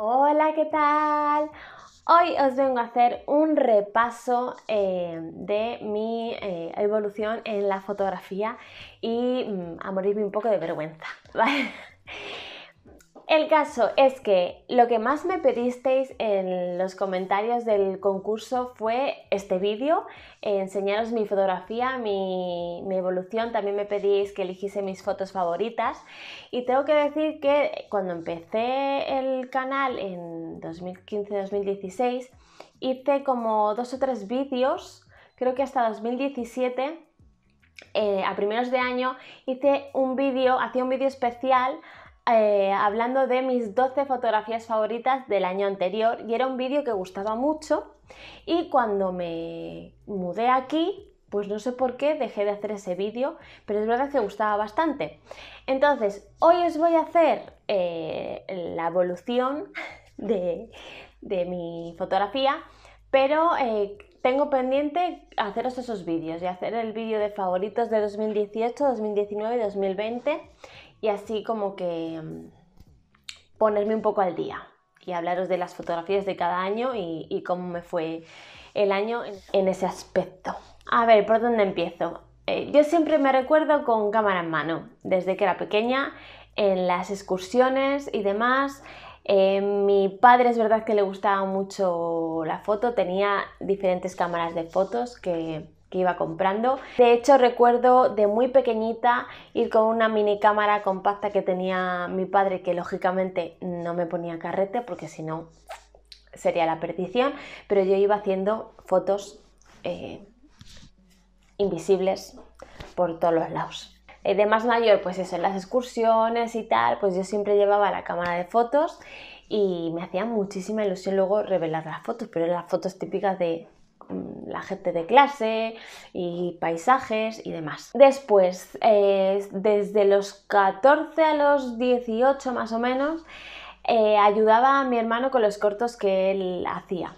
Hola, ¿qué tal? Hoy os vengo a hacer un repaso eh, de mi eh, evolución en la fotografía y mm, a morirme un poco de vergüenza, ¿vale? El caso es que lo que más me pedisteis en los comentarios del concurso fue este vídeo, eh, enseñaros mi fotografía, mi, evolución, también me pedís que eligiese mis fotos favoritas y tengo que decir que cuando empecé el canal en 2015-2016 hice como dos o tres vídeos, creo que hasta 2017, eh, a primeros de año hice un vídeo, hacía un vídeo especial eh, hablando de mis 12 fotografías favoritas del año anterior y era un vídeo que gustaba mucho y cuando me mudé aquí, pues no sé por qué dejé de hacer ese vídeo, pero es verdad que gustaba bastante. Entonces, hoy os voy a hacer eh, la evolución de, mi fotografía, pero eh, tengo pendiente haceros esos vídeos y hacer el vídeo de favoritos de 2018, 2019 y 2020 y así como que mm, ponerme un poco al día y hablaros de las fotografías de cada año y, cómo me fue el año en ese aspecto. A ver, ¿por dónde empiezo? Eh, yo siempre me recuerdo con cámara en mano, desde que era pequeña, en las excursiones y demás. Eh, mi padre es verdad que le gustaba mucho la foto, tenía diferentes cámaras de fotos que, que iba comprando. De hecho, recuerdo de muy pequeñita ir con una mini cámara compacta que tenía mi padre, que lógicamente no me ponía carrete porque si no sería la perdición, pero yo iba haciendo fotos eh, invisibles por todos los lados. Eh, de más mayor, pues eso, en las excursiones y tal, pues yo siempre llevaba la cámara de fotos y me hacía muchísima ilusión luego revelar las fotos, pero eran las fotos típicas de Mm, la gente de clase y paisajes y demás. Después, eh, desde los 14 a los 18 más o menos, eh, ayudaba a mi hermano con los cortos que él hacía.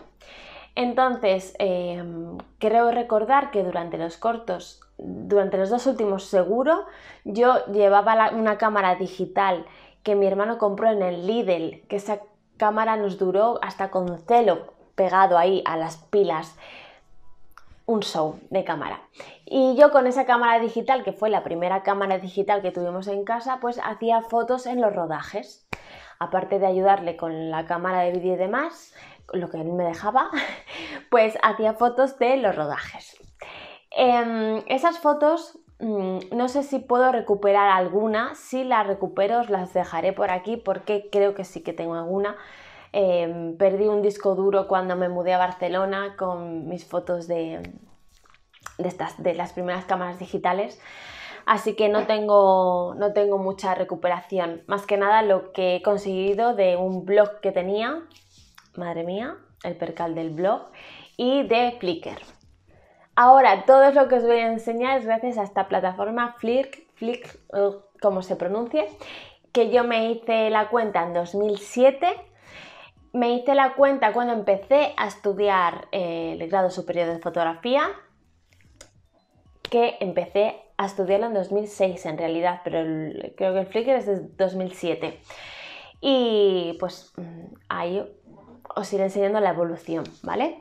Entonces, em, creo recordar que durante los cortos, durante los dos últimos seguro, yo llevaba una cámara digital que mi hermano compró en el Lidl, que esa cámara nos duró hasta con celo pegado ahí a las pilas un show de cámara. Y yo con esa cámara digital, que fue la primera cámara digital que tuvimos en casa, pues hacía fotos en los rodajes. Aparte de ayudarle con la cámara de vídeo y demás, lo que él me dejaba, pues hacía fotos de los rodajes. Em, esas fotos, mm, no sé si puedo recuperar alguna, si las recupero os las dejaré por aquí porque creo que sí que tengo alguna Em, perdí un disco duro cuando me mudé a Barcelona con mis fotos de, las primeras cámaras digitales. Así que no tengo, mucha recuperación. Más que nada lo que he conseguido de un blog que tenía, madre mía, el percal del blog, y de Flickr. Ahora, todo lo que os voy a enseñar es gracias a esta plataforma Flickr, Flickr eh, como se pronuncie, que yo me hice la cuenta en 2007 me hice la cuenta cuando empecé a estudiar eh, el grado superior de fotografía, que empecé a estudiarlo en 2006 en realidad, pero creo que el Flickr es de 2007. Y pues mm, ahí os iré enseñando la evolución, ¿vale?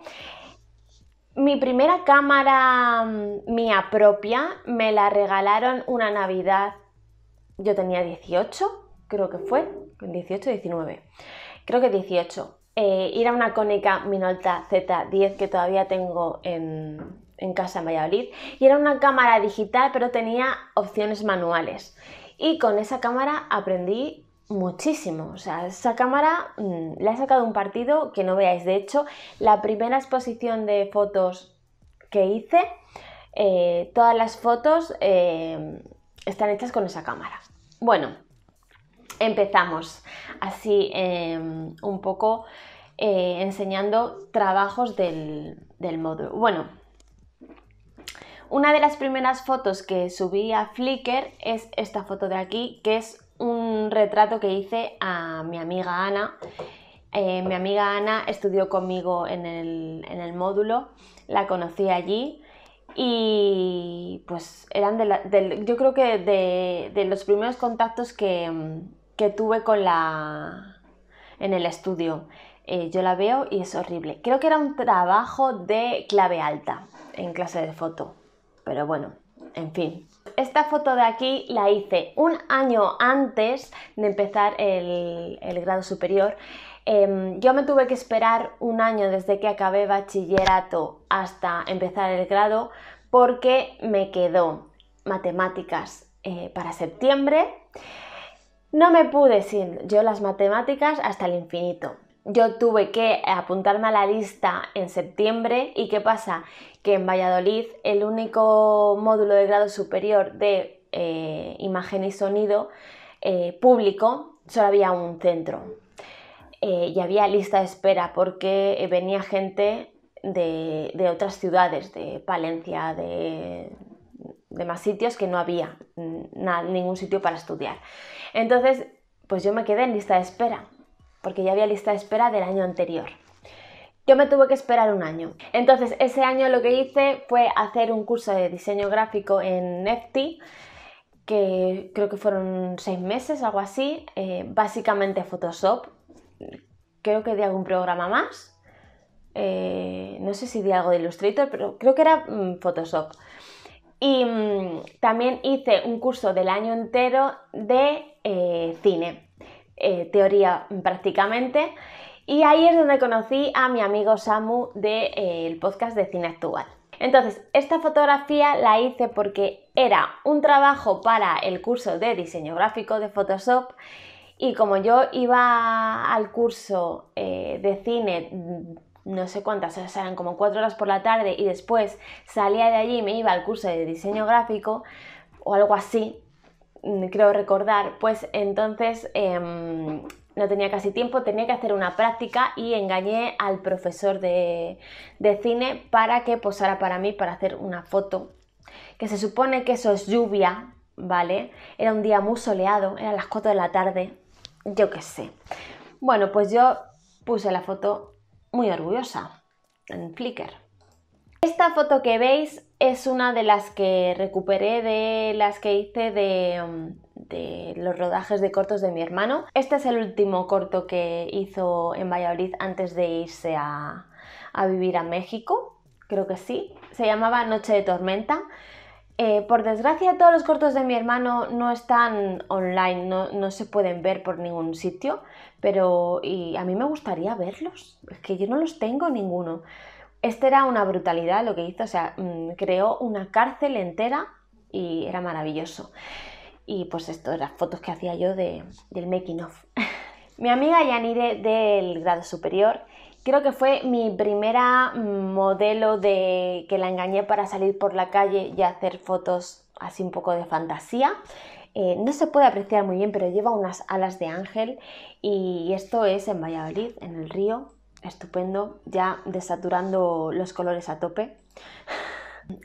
Mi primera cámara mm, mía propia me la regalaron una Navidad, yo tenía 18, creo que fue, 18, 19 creo que 18, eh, ir una cónica Minolta Z10 que todavía tengo en, casa en Valladolid y era una cámara digital pero tenía opciones manuales y con esa cámara aprendí muchísimo. O sea, esa cámara mm, la he sacado un partido que no veáis. De hecho, la primera exposición de fotos que hice, eh, todas las fotos eh, están hechas con esa cámara. Bueno, Empezamos así em, un poco eh, enseñando trabajos del, módulo. Bueno, una de las primeras fotos que subí a Flickr es esta foto de aquí, que es un retrato que hice a mi amiga Ana. Eh, mi amiga Ana estudió conmigo en el, módulo, la conocí allí y pues eran yo creo que de los primeros contactos que, que tuve con la... en el estudio. Eh, yo la veo y es horrible. Creo que era un trabajo de clave alta en clase de foto. Pero bueno, en fin. Esta foto de aquí la hice un año antes de empezar el, grado superior. Em, yo me tuve que esperar un año desde que acabé bachillerato hasta empezar el grado porque me quedó matemáticas eh, para septiembre no me pude sin yo las matemáticas hasta el infinito. Yo tuve que apuntarme a la lista en septiembre y ¿qué pasa? Que en Valladolid el único módulo de grado superior de eh, imagen y sonido eh, público solo había un centro. Eh, y había lista de espera porque venía gente de, otras ciudades, de Palencia, de, de más sitios que no había Mm, ningún sitio para estudiar. Entonces, pues yo me quedé en lista de espera, porque ya había lista de espera del año anterior. Yo me tuve que esperar un año. Entonces, ese año lo que hice fue hacer un curso de diseño gráfico en Nefti, que creo que fueron seis meses, algo así, eh, básicamente Photoshop. Creo que di algún programa más. Eh, no sé si di algo de Illustrator, pero creo que era mm, Photoshop. Y mm, también hice un curso del año entero de eh, cine, eh, teoría prácticamente. Y ahí es donde conocí a mi amigo Samu del eh, podcast de Cine Actual. Entonces, esta fotografía la hice porque era un trabajo para el curso de diseño gráfico de Photoshop y como yo iba al curso de cine no sé cuántas, eran como cuatro horas por la tarde y después salía de allí y me iba al curso de diseño gráfico o algo así, mm, creo recordar, pues entonces em, no tenía casi tiempo, tenía que hacer una práctica y engañé al profesor de, de cine para que posara para mí para hacer una foto, que se supone que eso es lluvia, ¿vale? Era un día muy soleado, eran las 4 de la tarde, yo qué sé. Bueno, pues yo puse la foto muy orgullosa en Flickr. Esta foto que veis es una de las que recuperé de las que hice mm, de, los rodajes de cortos de mi hermano. Este es el último corto que hizo en Valladolid antes de irse a vivir a México, creo que sí. Se llamaba Noche de Tormenta. Eh, por desgracia, todos los cortos de mi hermano no están online, no, se pueden ver por ningún sitio, pero a mí me gustaría verlos, es que yo no los tengo ninguno. Este era una brutalidad lo que hizo, o sea, mm, creó una cárcel entera y era maravilloso. Y pues esto, las fotos que hacía yo del making of. Mi amiga Yanire del grado superior Creo que fue mi primera modelo de que la engañé para salir por la calle y hacer fotos así un poco de fantasía. Eh, no se puede apreciar muy bien, pero lleva unas alas de ángel y esto es en Valladolid, en el río. Estupendo, ya desaturando los colores a tope.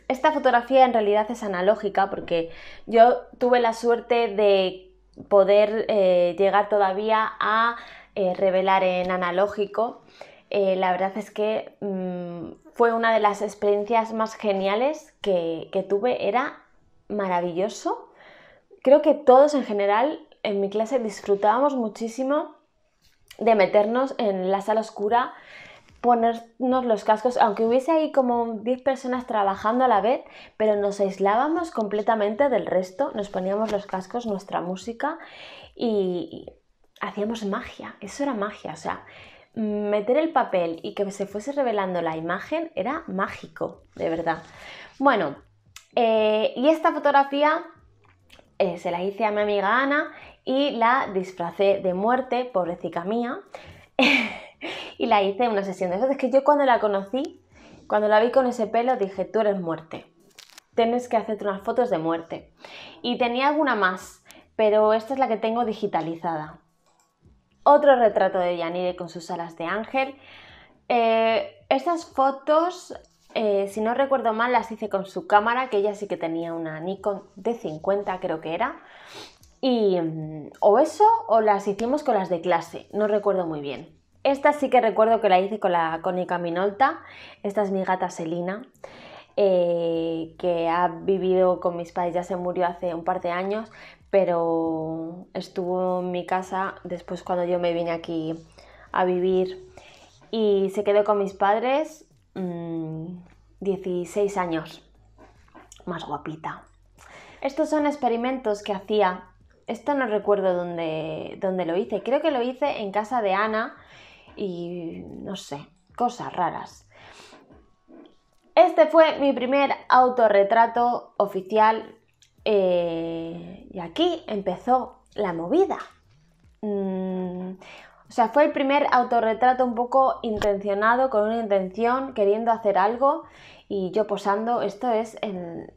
Esta fotografía en realidad es analógica porque yo tuve la suerte de poder eh, llegar todavía a eh, revelar en analógico eh, la verdad es que mm, fue una de las experiencias más geniales que, que tuve, era maravilloso. Creo que todos en general en mi clase disfrutábamos muchísimo de meternos en la sala oscura, ponernos los cascos, aunque hubiese ahí como 10 personas trabajando a la vez, pero nos aislábamos completamente del resto, nos poníamos los cascos, nuestra música y hacíamos magia, eso era magia, o sea, meter el papel y que se fuese revelando la imagen era mágico, de verdad. Bueno, eh, y esta fotografía eh, se la hice a mi amiga Ana y la disfracé de muerte, pobrecita mía, y la hice una sesión de fotos. que yo cuando la conocí, cuando la vi con ese pelo, dije, tú eres muerte, tienes que hacerte unas fotos de muerte. Y tenía alguna más, pero esta es la que tengo digitalizada. Otro retrato de Yanire con sus alas de ángel. Eh, estas fotos, eh, si no recuerdo mal, las hice con su cámara, que ella sí que tenía una Nikon de 50 creo que era. Y mm, o eso o las hicimos con las de clase, no recuerdo muy bien. Esta sí que recuerdo que la hice con la cónica Minolta. Esta es mi gata Selina, eh, que ha vivido con mis padres, ya se murió hace un par de años, pero estuvo en mi casa después cuando yo me vine aquí a vivir y se quedó con mis padres 16 mm, años, más guapita. Estos son experimentos que hacía, esto no recuerdo dónde, dónde lo hice, creo que lo hice en casa de Ana y no sé, cosas raras. Este fue mi primer autorretrato oficial eh, y aquí empezó la movida. Mm, o sea, fue el primer autorretrato un poco intencionado, con una intención, queriendo hacer algo y yo posando. Esto es en,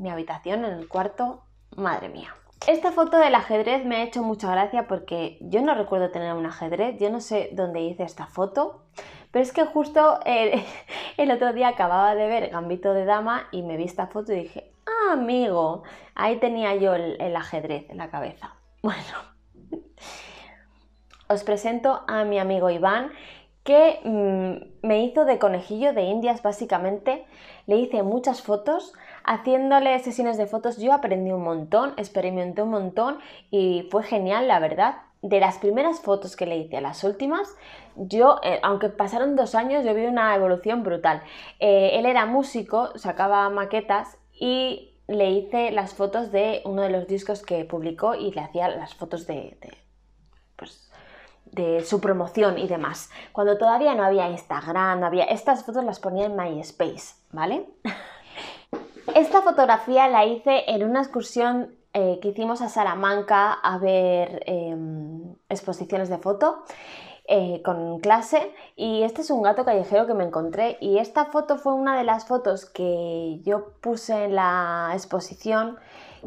mi habitación, en el cuarto. Madre mía. Esta foto del ajedrez me ha hecho mucha gracia porque yo no recuerdo tener un ajedrez, yo no sé dónde hice esta foto, pero es que justo eh, el otro día acababa de ver Gambito de Dama y me vi esta foto y dije, Ah, amigo, ahí tenía yo el, ajedrez en la cabeza. Bueno, os presento a mi amigo Iván, que mm, me hizo de conejillo de indias básicamente. Le hice muchas fotos, haciéndole sesiones de fotos. Yo aprendí un montón, experimenté un montón y fue genial, la verdad. De las primeras fotos que le hice a las últimas, yo, eh, aunque pasaron dos años, yo vi una evolución brutal. Eh, él era músico, sacaba maquetas y le hice las fotos de uno de los discos que publicó y le hacía las fotos de, pues, su promoción y demás. Cuando todavía no había Instagram, había... Estas fotos las ponía en MySpace, ¿vale? Esta fotografía la hice en una excursión eh, que hicimos a Salamanca a ver em, exposiciones de foto eh, con clase y este es un gato callejero que me encontré y esta foto fue una de las fotos que yo puse en la exposición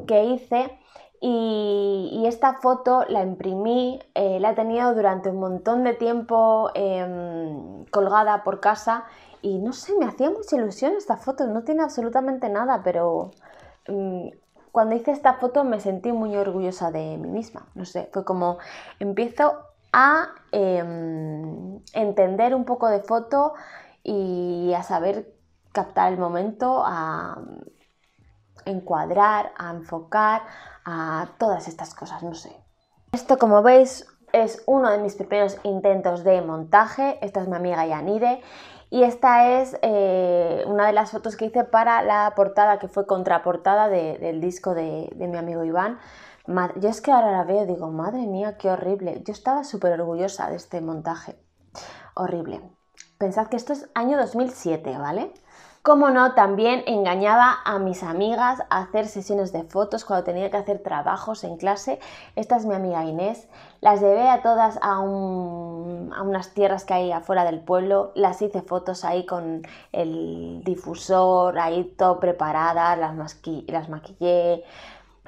que hice y, esta foto la imprimí, eh, la he tenido durante un montón de tiempo em, colgada por casa y no sé, me hacía mucha ilusión esta foto, no tiene absolutamente nada, pero... Mm, cuando hice esta foto me sentí muy orgullosa de mí misma, no sé, fue como empiezo a em, entender un poco de foto y a saber captar el momento, a encuadrar, a enfocar, a todas estas cosas, no sé. Esto como veis es uno de mis primeros intentos de montaje, esta es mi amiga Yanide y esta es eh, una de las fotos que hice para la portada que fue contraportada del disco de, de mi amigo Iván yo es que ahora la veo digo, madre mía, qué horrible. Yo estaba súper orgullosa de este montaje. Horrible. Pensad que esto es año 2007, ¿vale? Como no, también engañaba a mis amigas a hacer sesiones de fotos cuando tenía que hacer trabajos en clase. Esta es mi amiga Inés. Las llevé a todas a, unas tierras que hay afuera del pueblo. Las hice fotos ahí con el difusor, ahí todo preparada, las, las maquillé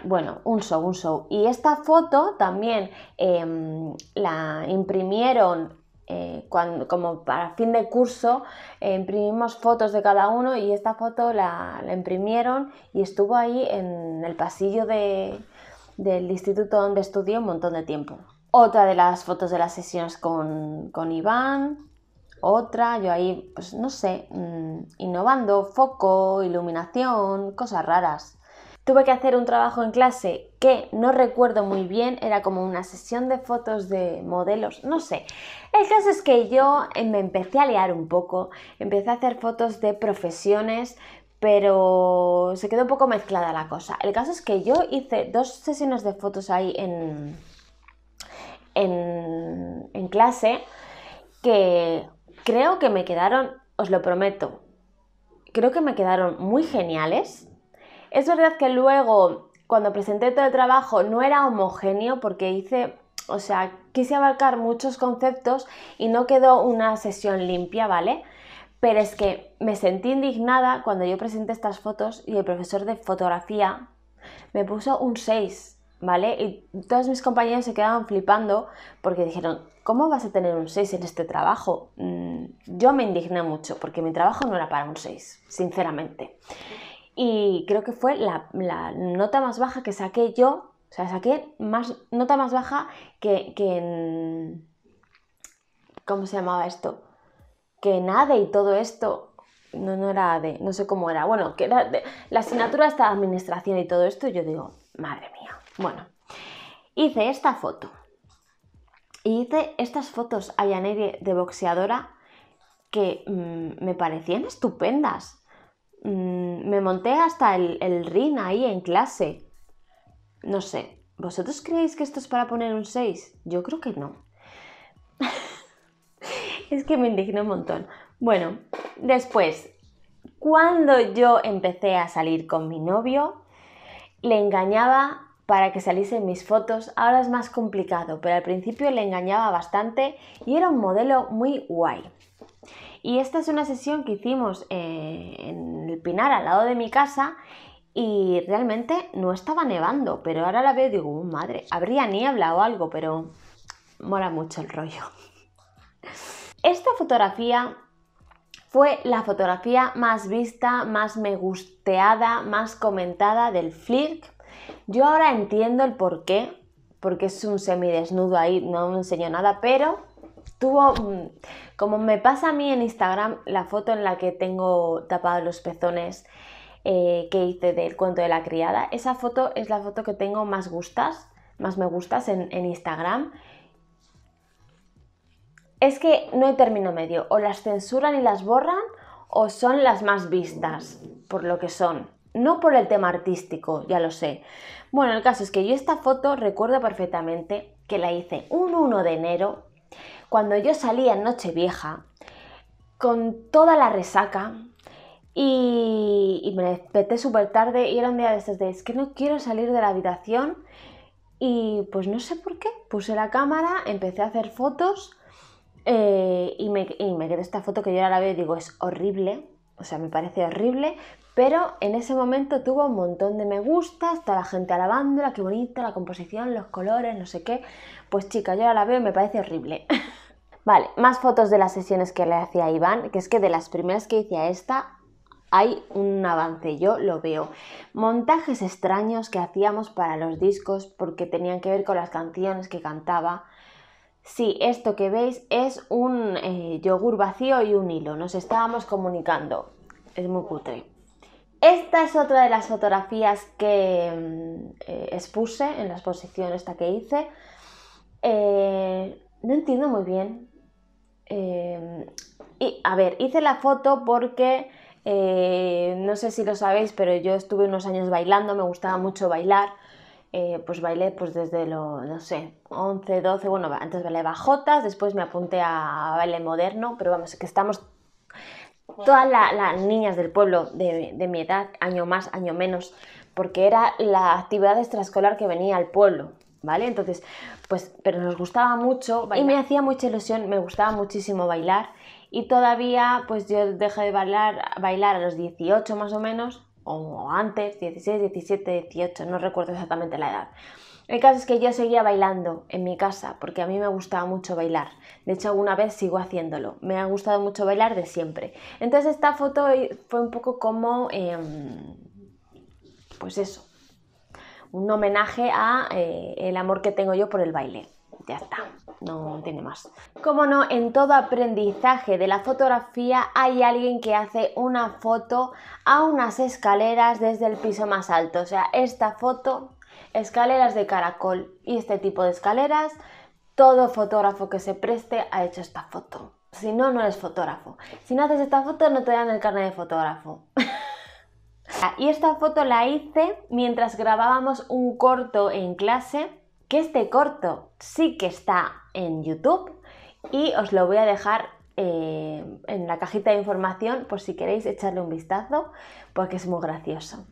bueno, un show, un show. Y esta foto también em, la imprimieron eh, cuando, como para fin de curso, eh, imprimimos fotos de cada uno y esta foto la, imprimieron y estuvo ahí en el pasillo del instituto donde estudió un montón de tiempo. Otra de las fotos de las sesiones con, Iván, otra, yo ahí, pues no sé, mm, innovando, foco, iluminación, cosas raras. Tuve que hacer un trabajo en clase que no recuerdo muy bien, era como una sesión de fotos de modelos, no sé. El caso es que yo eh, me empecé a liar un poco, empecé a hacer fotos de profesiones, pero se quedó un poco mezclada la cosa. El caso es que yo hice dos sesiones de fotos ahí en, en, en clase que creo que me quedaron, os lo prometo, creo que me quedaron muy geniales es verdad que luego, cuando presenté todo el trabajo, no era homogéneo porque hice, o sea, quise abarcar muchos conceptos y no quedó una sesión limpia, ¿vale? Pero es que me sentí indignada cuando yo presenté estas fotos y el profesor de fotografía me puso un 6, ¿vale? Y todos mis compañeros se quedaban flipando porque dijeron, ¿cómo vas a tener un 6 en este trabajo? Mm, yo me indigné mucho porque mi trabajo no era para un 6, sinceramente y creo que fue la, nota más baja que saqué yo, o sea, saqué más, nota más baja que, en... ¿Cómo se llamaba esto? Que en ADE y todo esto, no, no era ADE, no sé cómo era, bueno, que era la asignatura esta administración y todo esto, yo digo, madre mía, bueno, hice esta foto. Y hice estas fotos a Yanere de boxeadora que mm, me parecían estupendas. Mm, me monté hasta el, rin ahí en clase. No sé, ¿vosotros creéis que esto es para poner un 6? Yo creo que no. es que me indignó un montón. Bueno, después, cuando yo empecé a salir con mi novio, le engañaba para que saliesen mis fotos. Ahora es más complicado, pero al principio le engañaba bastante y era un modelo muy guay. Y esta es una sesión que hicimos eh, en el Pinar, al lado de mi casa, y realmente no estaba nevando, pero ahora la veo y digo, oh, madre, habría niebla o algo, pero mola mucho el rollo. Esta fotografía fue la fotografía más vista, más me gusteada, más comentada del Flirk. Yo ahora entiendo el porqué, porque es un semidesnudo ahí, no enseño nada, pero tuvo mm, como me pasa a mí en Instagram, la foto en la que tengo tapados los pezones eh, que hice del cuento de la criada, esa foto es la foto que tengo más gustas, más me gustas en, en Instagram. Es que no hay término medio, o las censuran y las borran o son las más vistas, por lo que son. No por el tema artístico, ya lo sé. Bueno, el caso es que yo esta foto recuerdo perfectamente que la hice un 1 de enero cuando yo salía en Nochevieja con toda la resaca y, me desperté súper tarde y era un día de estos de es que no quiero salir de la habitación y pues no sé por qué, puse la cámara, empecé a hacer fotos eh, y, me, y esta foto que yo ahora la veo y digo es horrible, o sea, me parece horrible, pero en ese momento tuvo un montón de me gustas, toda la gente alabándola, qué bonita la composición, los colores, no sé qué. Pues chica, yo ahora la veo y me parece horrible. vale, más fotos de las sesiones que le hacía a Iván, que es que de las primeras que hice a esta hay un avance, yo lo veo. Montajes extraños que hacíamos para los discos porque tenían que ver con las canciones que cantaba. Sí, esto que veis es un eh, yogur vacío y un hilo. Nos estábamos comunicando. Es muy cutre. Esta es otra de las fotografías que mm, eh, expuse en la exposición esta que hice. Eh, no entiendo muy bien. Eh, y a ver, hice la foto porque no sé si lo sabéis, pero yo estuve unos años bailando, me gustaba mucho bailar. pues bailé pues desde lo, no sé, 11, 12, bueno, antes bailé bajotas, después me apunté a baile moderno, pero vamos, que estamos todas las niñas del pueblo de, mi edad, año más, año menos, porque era la actividad extraescolar que venía al pueblo, ¿vale? Entonces, pues, pero nos gustaba mucho y me hacía mucha ilusión, me gustaba muchísimo bailar y todavía, pues yo dejé de bailar, bailar a los 18 más o menos, o antes, 16, 17, 18, no recuerdo exactamente la edad. El caso es que yo seguía bailando en mi casa porque a mí me gustaba mucho bailar. De hecho, alguna vez sigo haciéndolo. Me ha gustado mucho bailar de siempre. Entonces esta foto fue un poco como, em, pues eso, un homenaje a eh, el amor que tengo yo por el baile. Ya está, no tiene más. Como no, en todo aprendizaje de la fotografía hay alguien que hace una foto a unas escaleras desde el piso más alto. O sea, esta foto escaleras de caracol y este tipo de escaleras, todo fotógrafo que se preste ha hecho esta foto. Si no, no eres fotógrafo. Si no haces esta foto, no te dan el carnet de fotógrafo. y esta foto la hice mientras grabábamos un corto en clase, que este corto sí que está en YouTube y os lo voy a dejar eh, en la cajita de información por si queréis echarle un vistazo, porque es muy gracioso.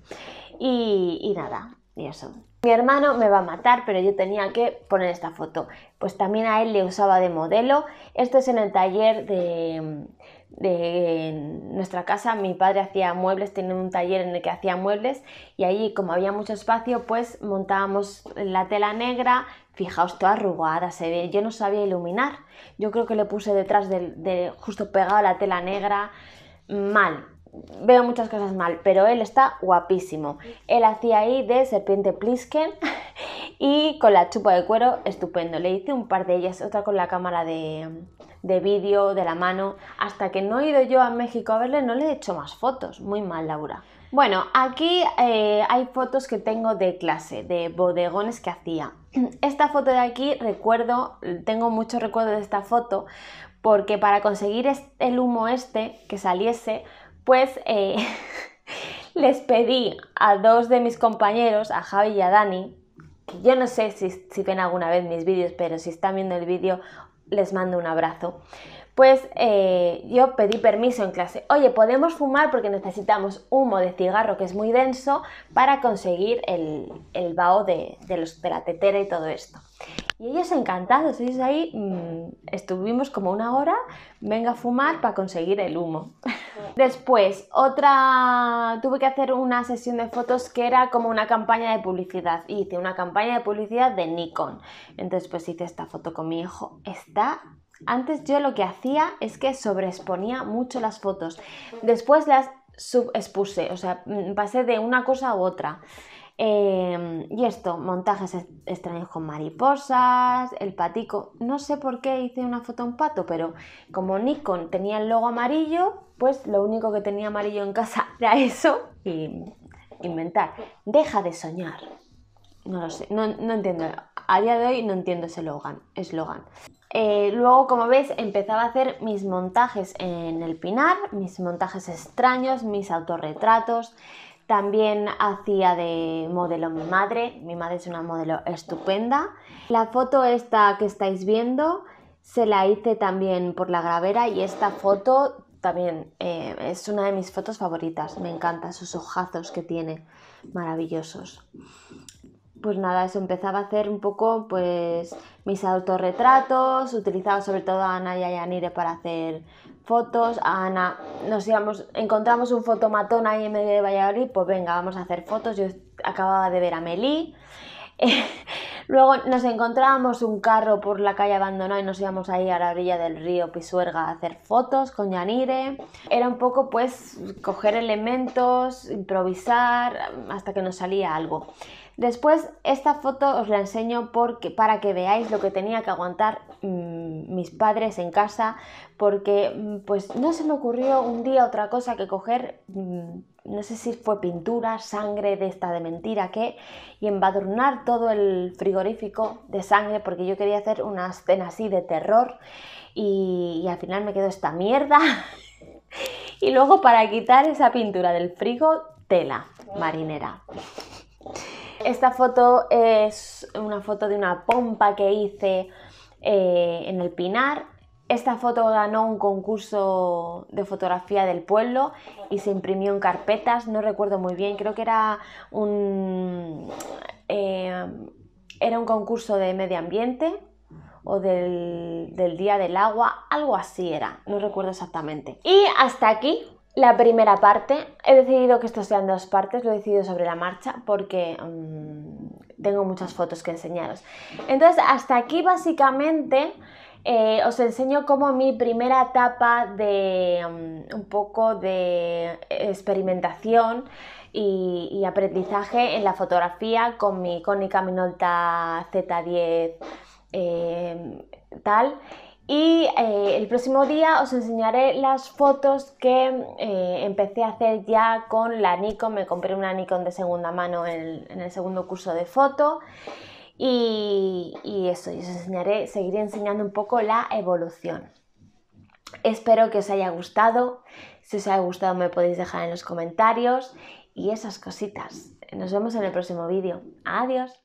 y nada, y eso. Mi hermano me va a matar, pero yo tenía que poner esta foto. Pues también a él le usaba de modelo. Esto es en el taller de, de nuestra casa. Mi padre hacía muebles, tenía un taller en el que hacía muebles y allí como había mucho espacio, pues montábamos la tela negra. Fijaos, toda arrugada se ve. Yo no sabía iluminar. Yo creo que le puse detrás del de, justo pegado a la tela negra. Mal, veo muchas cosas mal, pero él está guapísimo. Él hacía ahí de serpiente plisken y con la chupa de cuero, estupendo. Le hice un par de ellas, otra con la cámara de, vídeo, de la mano. Hasta que no he ido yo a México a verle, no le he hecho más fotos. Muy mal, Laura. Bueno, aquí eh, hay fotos que tengo de clase, de bodegones que hacía. Esta foto de aquí recuerdo, tengo mucho recuerdo de esta foto, porque para conseguir el humo este que saliese, pues eh, les pedí a dos de mis compañeros, a Javi y a Dani, que yo no sé si, ven alguna vez mis vídeos, pero si están viendo el vídeo, les mando un abrazo. Pues eh, yo pedí permiso en clase. Oye, podemos fumar porque necesitamos humo de cigarro que es muy denso para conseguir el, el vaho de, los, de la tetera y todo esto. Y ellos encantados, ellos ahí mm, estuvimos como una hora, venga a fumar para conseguir el humo. Después, otra, tuve que hacer una sesión de fotos que era como una campaña de publicidad. Hice una campaña de publicidad de Nikon. Entonces, pues hice esta foto con mi hijo. Está antes yo lo que hacía es que sobreexponía mucho las fotos. Después las subexpuse, o sea, mm, pasé de una cosa a otra. Em, y esto, montajes extraños con mariposas, el patico. No sé por qué hice una foto a un pato, pero como Nikon tenía el logo amarillo, pues lo único que tenía amarillo en casa era eso y inventar. Deja de soñar. No lo sé, no, entiendo. A día de hoy no entiendo ese logan, eslogan. Eh, luego, como veis, empezaba a hacer mis montajes en el pinar, mis montajes extraños, mis autorretratos. También hacía de modelo mi madre, mi madre es una modelo estupenda. La foto esta que estáis viendo se la hice también por la gravera y esta foto también eh, es una de mis fotos favoritas, me encanta sus ojazos que tiene, maravillosos. Pues nada, eso empezaba a hacer un poco pues mis autorretratos, utilizaba sobre todo a Naya Nire para hacer fotos a Ana. Nos íbamos, encontramos un fotomatón ahí en medio de Valladolid, pues venga, vamos a hacer fotos. Yo acababa de ver a Melí. luego nos encontrábamos un carro por la calle abandonada y nos íbamos ahí a la orilla del río Pisuerga a hacer fotos con Yanire. Era un poco pues coger elementos, improvisar hasta que nos salía algo. Después esta foto os la enseño porque, para que veáis lo que tenía que aguantar mm, mis padres en casa porque mm, pues no se me ocurrió un día otra cosa que coger mm, no sé si fue pintura, sangre de esta de mentira que y embadurnar todo el frigorífico de sangre porque yo quería hacer una escena así de terror y, y al final me quedó esta mierda. y luego para quitar esa pintura del frigo, tela marinera. Esta foto es una foto de una pompa que hice eh, en el Pinar. Esta foto ganó un concurso de fotografía del pueblo y se imprimió en carpetas, no recuerdo muy bien, creo que era un, eh, era un concurso de medio ambiente o del, del Día del Agua, algo así era, no recuerdo exactamente. Y hasta aquí la primera parte, he decidido que esto sean dos partes, lo he decidido sobre la marcha porque mm, tengo muchas fotos que enseñaros. Entonces, hasta aquí básicamente eh, os enseño como mi primera etapa de mm, un poco de experimentación y, aprendizaje en la fotografía con mi icónica Minolta Z10 eh, tal y eh, el próximo día os enseñaré las fotos que eh, empecé a hacer ya con la Nikon. Me compré una Nikon de segunda mano en, el segundo curso de foto. Y, eso, os enseñaré, seguiré enseñando un poco la evolución. Espero que os haya gustado. Si os ha gustado me podéis dejar en los comentarios y esas cositas. Nos vemos en el próximo vídeo. Adiós.